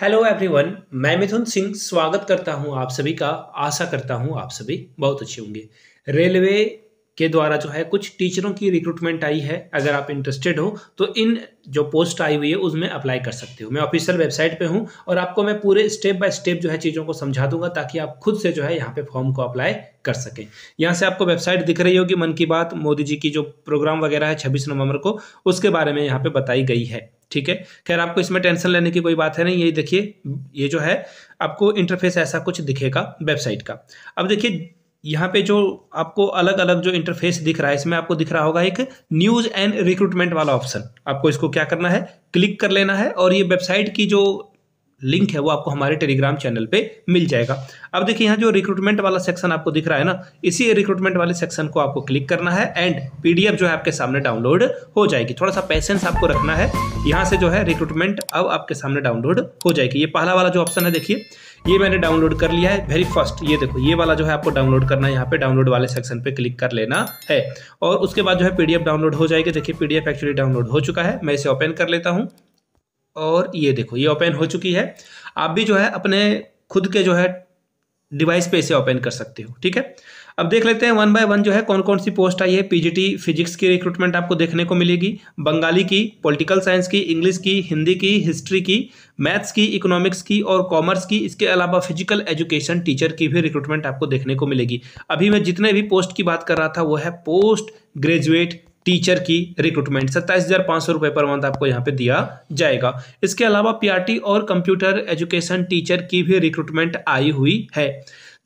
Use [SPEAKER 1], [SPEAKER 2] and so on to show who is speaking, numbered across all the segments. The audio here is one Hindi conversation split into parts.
[SPEAKER 1] हेलो एवरीवन मैं मिथुन सिंह स्वागत करता हूं आप सभी का आशा करता हूं आप सभी बहुत अच्छे होंगे रेलवे के द्वारा जो है कुछ टीचरों की रिक्रूटमेंट आई है अगर आप इंटरेस्टेड हो तो इन जो पोस्ट आई हुई है उसमें अप्लाई कर सकते हो मैं ऑफिशियल वेबसाइट पे हूँ और आपको मैं पूरे स्टेप बाय स्टेप जो है चीज़ों को समझा दूंगा ताकि आप खुद से जो है यहाँ पे फॉर्म को अप्लाई कर सकें यहाँ से आपको वेबसाइट दिख रही होगी मन की बात मोदी जी की जो प्रोग्राम वगैरह है छब्बीस नवंबर को उसके बारे में यहाँ पर बताई गई है ठीक है खैर आपको इसमें टेंशन लेने की कोई बात है नहीं ये देखिए ये जो है आपको इंटरफेस ऐसा कुछ दिखेगा वेबसाइट का अब देखिए यहाँ पे जो आपको अलग अलग जो इंटरफेस दिख रहा है इसमें आपको दिख रहा होगा एक न्यूज़ एंड रिक्रूटमेंट वाला ऑप्शन आपको इसको क्या करना है क्लिक कर लेना है और ये वेबसाइट की जो लिंक है वो आपको हमारे टेलीग्राम चैनल पे मिल जाएगा अब देखिए यहाँ जो रिक्रूटमेंट वाला सेक्शन आपको दिख रहा है ना इसी रिक्रूटमेंट वाले सेक्शन को आपको क्लिक करना है एंड पीडीएफ जो है आपके सामने डाउनलोड हो जाएगी थोड़ा सा पैसेंस आपको रखना है यहाँ से जो है रिक्रूटमेंट अब आपके सामने डाउनलोड हो जाएगी ये पहला वाला जो ऑप्शन है देखिए ये मैंने डाउनलोड कर लिया है वेरी फर्स्ट ये देखो ये वाला जो है आपको डाउनलोड करना है यहाँ पे डाउनलोड वाले सेक्शन पे क्लिक कर लेना है और उसके बाद जो है पीडीएफ डाउनलोड हो जाएगी देखिए पीडीएफ एक्चुअली डाउनलोड हो चुका है मैं इसे ओपन कर लेता हूँ और ये देखो ये ओपन हो चुकी है आप भी जो है अपने खुद के जो है डिवाइस पे इसे ओपन कर सकते हो ठीक है अब देख लेते हैं वन बाय वन जो है कौन कौन सी पोस्ट आई है पीजीटी फिजिक्स की रिक्रूटमेंट आपको देखने को मिलेगी बंगाली की पॉलिटिकल साइंस की इंग्लिश की हिंदी की हिस्ट्री की मैथ्स की इकोनॉमिक्स की और कॉमर्स की इसके अलावा फिजिकल एजुकेशन टीचर की भी रिक्रूटमेंट आपको देखने को मिलेगी अभी मैं जितने भी पोस्ट की बात कर रहा था वो है पोस्ट ग्रेजुएट टीचर की रिक्रूटमेंट सत्ताईस हज़ार पाँच सौ रुपये पर मंथ आपको यहाँ पे दिया जाएगा इसके अलावा पीआरटी और कंप्यूटर एजुकेशन टीचर की भी रिक्रूटमेंट आई हुई है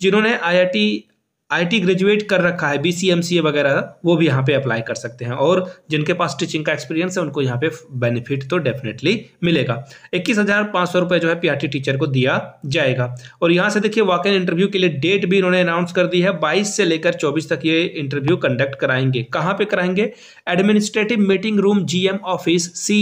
[SPEAKER 1] जिन्होंने आईआईटी आईटी ग्रेजुएट कर रखा है बी वगैरह वो भी यहाँ पे अप्लाई कर सकते हैं और जिनके पास टीचिंग का एक्सपीरियंस है उनको यहाँ पे बेनिफिट तो डेफिनेटली मिलेगा इक्कीस हज़ार पाँच सौ रुपये जो है पीआरटी टीचर को दिया जाएगा और यहाँ से देखिए वाकई इंटरव्यू के लिए डेट भी इन्होंने अनाउंस कर दी है बाईस से लेकर चौबीस तक ये इंटरव्यू कंडक्ट कराएंगे कहाँ पर कराएंगे एडमिनिस्ट्रेटिव मीटिंग रूम जी ऑफिस सी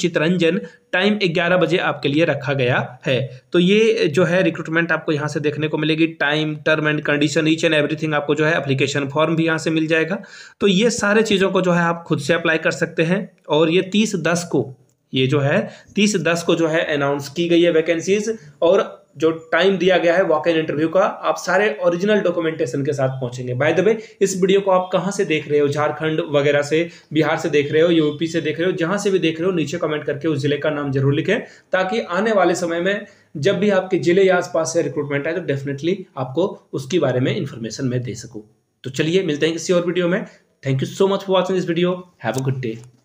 [SPEAKER 1] चितरंजन टाइम 11 बजे आपके लिए रखा गया है तो ये जो है रिक्रूटमेंट आपको यहाँ से देखने को मिलेगी time term and condition each and everything आपको जो है एप्लीकेशन फॉर्म भी यहाँ से मिल जाएगा तो ये सारे चीज़ों को जो है आप खुद से अप्लाई कर सकते हैं और ये तीस दस को ये जो है तीस दस को जो है अनाउंस की गई है वैकेंसीज और जो टाइम दिया गया है वॉक इन इंटरव्यू का आप सारे ओरिजिनल डॉक्यूमेंटेशन के साथ पहुंचेंगे बाय द वे इस वीडियो को आप कहां से देख रहे हो झारखंड वगैरह से बिहार से देख रहे हो यूपी से देख रहे हो जहां से भी देख रहे हो नीचे कमेंट करके उस जिले का नाम जरूर लिखें ताकि आने वाले समय में जब भी आपके जिले या आसपास से रिक्रूटमेंट आए तो डेफिनेटली आपको उसके बारे में इंफॉर्मेशन मैं दे सकूँ तो चलिए मिलते हैं किसी और वीडियो में thank you so much for watching this video have a good day